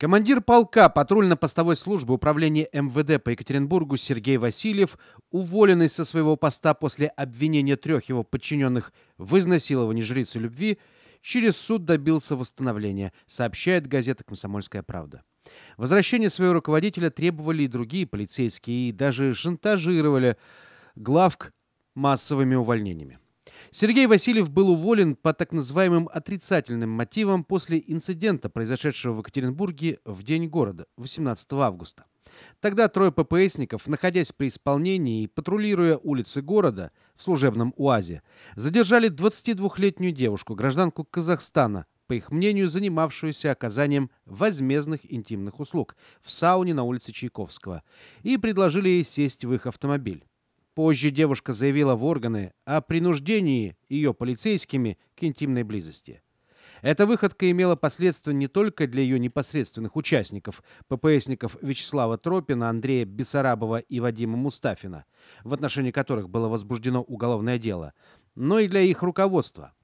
Командир полка патрульно-постовой службы управления МВД по Екатеринбургу Сергей Васильев, уволенный со своего поста после обвинения трех его подчиненных в изнасиловании жрицы любви, через суд добился восстановления, сообщает газета «Комсомольская правда». Возвращение своего руководителя требовали и другие полицейские, и даже шантажировали главк массовыми увольнениями. Сергей Васильев был уволен по так называемым отрицательным мотивам после инцидента, произошедшего в Екатеринбурге в День города, 18 августа. Тогда трое ППСников, находясь при исполнении и патрулируя улицы города в служебном УАЗе, задержали 22-летнюю девушку, гражданку Казахстана, по их мнению, занимавшуюся оказанием возмездных интимных услуг в сауне на улице Чайковского, и предложили ей сесть в их автомобиль. Позже девушка заявила в органы о принуждении ее полицейскими к интимной близости. Эта выходка имела последствия не только для ее непосредственных участников, ППСников Вячеслава Тропина, Андрея Бессарабова и Вадима Мустафина, в отношении которых было возбуждено уголовное дело, но и для их руководства –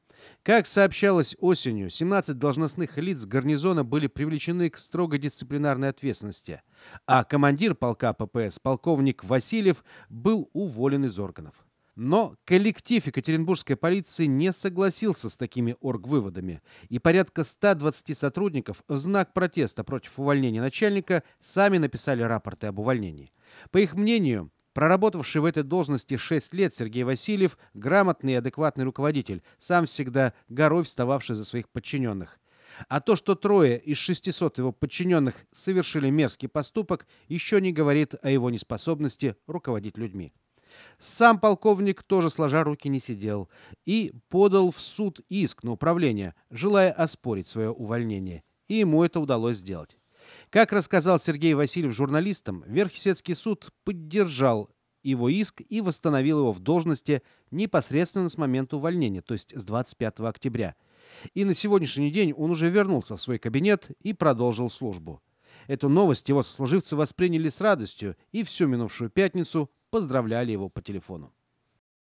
как сообщалось осенью, 17 должностных лиц гарнизона были привлечены к строго дисциплинарной ответственности, а командир полка ППС, полковник Васильев, был уволен из органов. Но коллектив екатеринбургской полиции не согласился с такими оргвыводами, и порядка 120 сотрудников в знак протеста против увольнения начальника сами написали рапорты об увольнении. По их мнению, Проработавший в этой должности 6 лет Сергей Васильев – грамотный и адекватный руководитель, сам всегда горой встававший за своих подчиненных. А то, что трое из 600 его подчиненных совершили мерзкий поступок, еще не говорит о его неспособности руководить людьми. Сам полковник тоже сложа руки не сидел и подал в суд иск на управление, желая оспорить свое увольнение. И ему это удалось сделать. Как рассказал Сергей Васильев журналистам, Верхесецкий суд поддержал его иск и восстановил его в должности непосредственно с момента увольнения, то есть с 25 октября. И на сегодняшний день он уже вернулся в свой кабинет и продолжил службу. Эту новость его сослуживцы восприняли с радостью и всю минувшую пятницу поздравляли его по телефону.